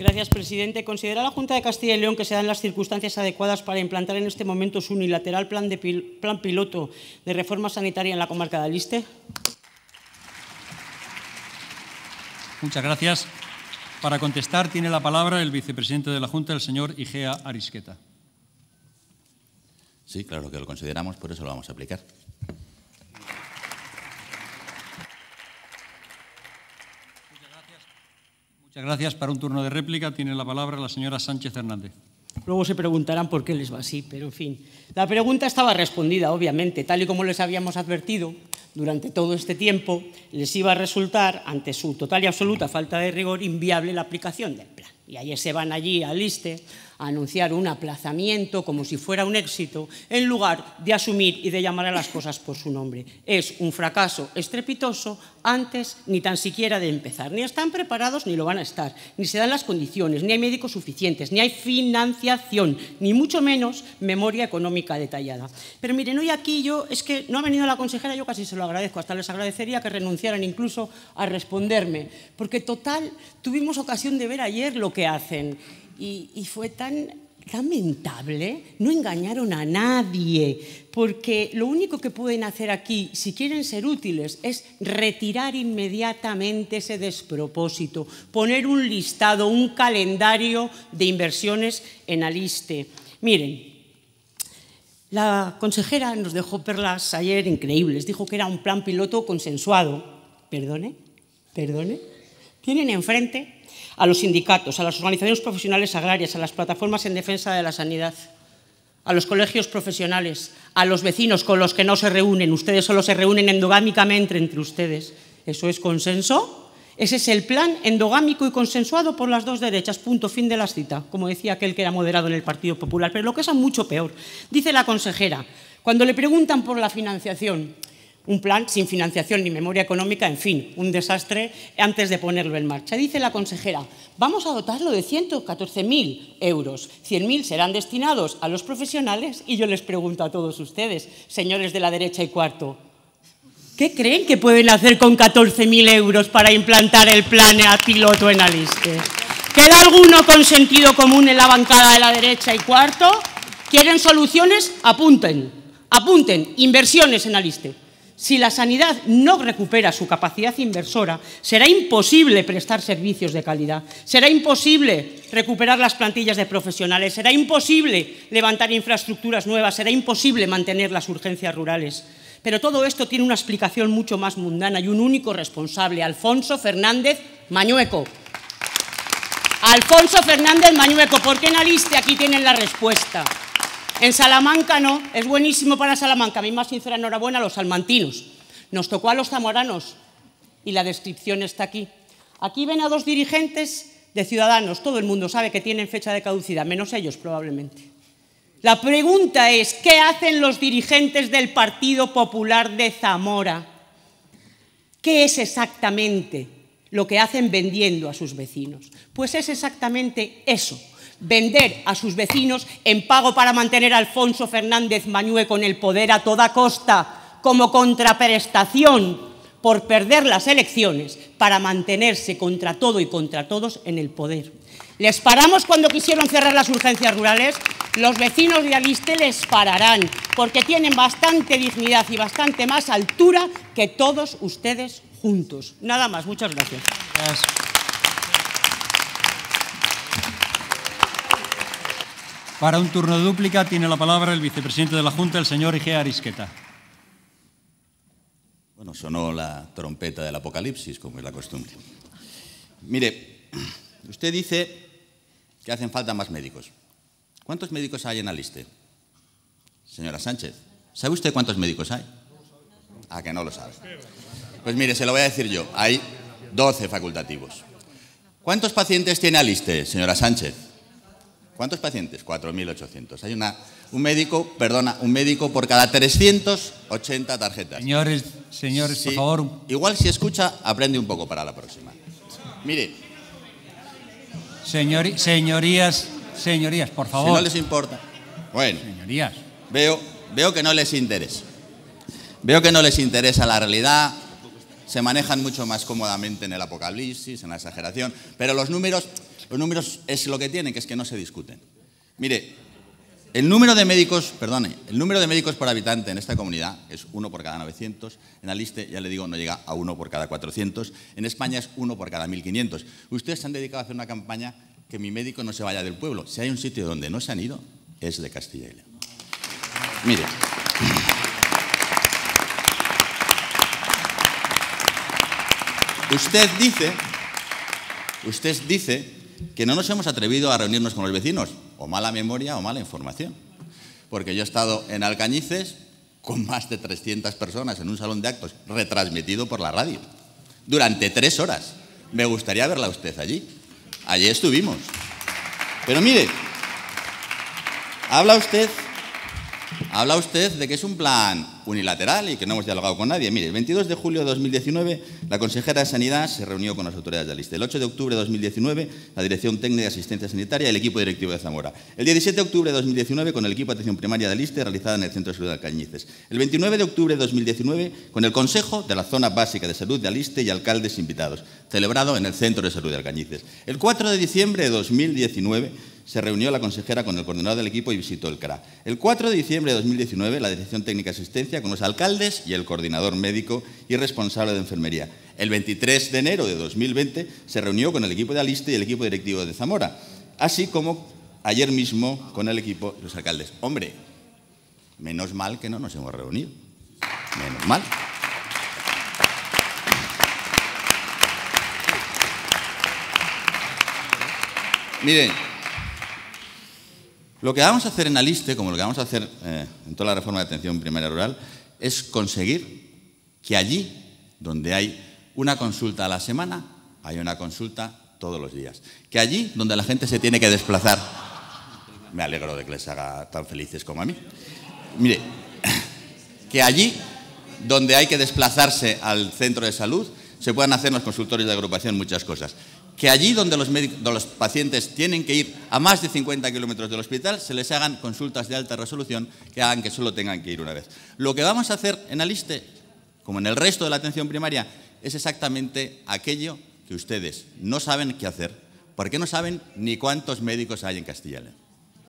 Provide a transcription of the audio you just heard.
Gracias, presidente. ¿Considera la Junta de Castilla y León que se dan las circunstancias adecuadas para implantar en este momento su unilateral plan, de plan piloto de reforma sanitaria en la comarca de Aliste? Muchas gracias. Para contestar tiene la palabra el vicepresidente de la Junta, el señor Igea Arisqueta. Sí, claro que lo consideramos, por eso lo vamos a aplicar. Muchas gracias. Para un turno de réplica tiene la palabra la señora Sánchez Hernández. Luego se preguntarán por qué les va así, pero en fin. La pregunta estaba respondida, obviamente, tal y como les habíamos advertido durante todo este tiempo, les iba a resultar, ante su total y absoluta falta de rigor, inviable la aplicación del plan. Y ayer se van allí al anunciar un aplazamiento como si fuera un éxito, en lugar de asumir y de llamar a las cosas por su nombre. Es un fracaso estrepitoso antes ni tan siquiera de empezar. Ni están preparados ni lo van a estar, ni se dan las condiciones, ni hay médicos suficientes, ni hay financiación, ni mucho menos memoria económica detallada. Pero miren, hoy aquí yo, es que no ha venido la consejera, yo casi se lo agradezco, hasta les agradecería que renunciaran incluso a responderme, porque total, tuvimos ocasión de ver ayer lo que hacen y, fue tan lamentable, no engañaron a nadie, porque lo único que pueden hacer aquí, si quieren ser útiles, es retirar inmediatamente ese despropósito, poner un listado, un calendario de inversiones en Aliste. Miren, la consejera nos dejó perlas ayer increíbles, dijo que era un plan piloto consensuado. ¿Perdone? ¿Perdone? Tienen enfrente a los sindicatos, a las organizaciones profesionales agrarias, a las plataformas en defensa de la sanidad, a los colegios profesionales, a los vecinos con los que no se reúnen. Ustedes solo se reúnen endogámicamente entre ustedes. ¿Eso es consenso? Ese es el plan endogámico y consensuado por las dos derechas. Punto, fin de la cita, como decía aquel que era moderado en el Partido Popular. Pero lo que es mucho peor, dice la consejera, cuando le preguntan por la financiación, un plan sin financiación ni memoria económica, en fin, un desastre antes de ponerlo en marcha. Dice la consejera, vamos a dotarlo de 114.000 euros. 100.000 serán destinados a los profesionales y yo les pregunto a todos ustedes, señores de la derecha y cuarto, ¿qué creen que pueden hacer con 14.000 euros para implantar el plan a piloto en Aliste? ¿Queda alguno con sentido común en la bancada de la derecha y cuarto? ¿Quieren soluciones? Apunten, apunten, inversiones en Aliste si la sanidad no recupera su capacidad inversora, será imposible prestar servicios de calidad, será imposible recuperar las plantillas de profesionales, será imposible levantar infraestructuras nuevas, será imposible mantener las urgencias rurales. Pero todo esto tiene una explicación mucho más mundana y un único responsable, Alfonso Fernández Mañueco. Alfonso Fernández Mañueco, ¿por qué naliste? Aquí tienen la respuesta. En Salamanca no, es buenísimo para Salamanca. mí más sincera enhorabuena a los salmantinos. Nos tocó a los zamoranos y la descripción está aquí. Aquí ven a dos dirigentes de Ciudadanos. Todo el mundo sabe que tienen fecha de caducidad, menos ellos probablemente. La pregunta es, ¿qué hacen los dirigentes del Partido Popular de Zamora? ¿Qué es exactamente lo que hacen vendiendo a sus vecinos? Pues es exactamente eso, vender a sus vecinos en pago para mantener a Alfonso Fernández Mañue con el poder a toda costa, como contraprestación por perder las elecciones para mantenerse contra todo y contra todos en el poder. Les paramos cuando quisieron cerrar las urgencias rurales, los vecinos de Aliste les pararán, porque tienen bastante dignidad y bastante más altura que todos ustedes juntos. Nada más, muchas gracias. gracias. Para un turno de dúplica tiene la palabra el vicepresidente de la Junta, el señor Igea Arisqueta. Bueno, sonó la trompeta del apocalipsis, como es la costumbre. Mire, usted dice que hacen falta más médicos. ¿Cuántos médicos hay en Aliste? Señora Sánchez, ¿sabe usted cuántos médicos hay? Ah, que no lo sabe. Pues mire, se lo voy a decir yo. Hay 12 facultativos. ¿Cuántos pacientes tiene Aliste, señora Sánchez? ¿Cuántos pacientes? 4.800. Hay una, un médico, perdona, un médico por cada 380 tarjetas. Señores, señores, por favor. Igual si escucha, aprende un poco para la próxima. Mire. Señor, señorías, señorías, por favor. Si no les importa. Bueno. Señorías. Veo, veo que no les interesa. Veo que no les interesa la realidad. Se manejan mucho más cómodamente en el apocalipsis, en la exageración. Pero los números los números es lo que tienen, que es que no se discuten. Mire, el número de médicos, perdone, el número de médicos por habitante en esta comunidad es uno por cada 900. En Aliste, ya le digo, no llega a uno por cada 400. En España es uno por cada 1500. Ustedes se han dedicado a hacer una campaña que mi médico no se vaya del pueblo. Si hay un sitio donde no se han ido, es de Castilla y León. Mire. Usted dice, usted dice que no nos hemos atrevido a reunirnos con los vecinos, o mala memoria o mala información. Porque yo he estado en Alcañices con más de 300 personas en un salón de actos retransmitido por la radio, durante tres horas. Me gustaría verla usted allí. Allí estuvimos. Pero mire, habla usted Habla usted de que es un plan unilateral y que no hemos dialogado con nadie. Mire, el 22 de julio de 2019 la consejera de Sanidad se reunió con las autoridades de Aliste. El 8 de octubre de 2019 la Dirección Técnica de Asistencia Sanitaria y el equipo directivo de Zamora. El 17 de octubre de 2019 con el equipo de atención primaria de Aliste realizada en el Centro de Salud de Alcañices. El 29 de octubre de 2019 con el Consejo de la Zona Básica de Salud de Aliste y alcaldes invitados, celebrado en el Centro de Salud de Alcañices. El 4 de diciembre de 2019 se reunió la consejera con el coordinador del equipo y visitó el CRA. El 4 de diciembre de 2019, la Dirección Técnica Asistencia con los alcaldes y el coordinador médico y responsable de enfermería. El 23 de enero de 2020 se reunió con el equipo de Aliste y el equipo directivo de Zamora, así como ayer mismo con el equipo de los alcaldes. Hombre, menos mal que no nos hemos reunido. Menos mal. Miren, lo que vamos a hacer en Aliste, como lo que vamos a hacer eh, en toda la reforma de atención primaria rural, es conseguir que allí donde hay una consulta a la semana, hay una consulta todos los días. Que allí donde la gente se tiene que desplazar, me alegro de que les haga tan felices como a mí. Mire, que allí donde hay que desplazarse al centro de salud, se puedan hacer en los consultorios de agrupación muchas cosas que allí donde los, pacientes tienen que ir a más de 50 kilómetros del hospital, se les hagan consultas de alta resolución que hagan que solo tengan que ir una vez. Lo que vamos a hacer en Aliste, como en el resto de la atención primaria, es exactamente aquello que ustedes no saben qué hacer, porque no saben ni cuántos médicos hay en Castilla y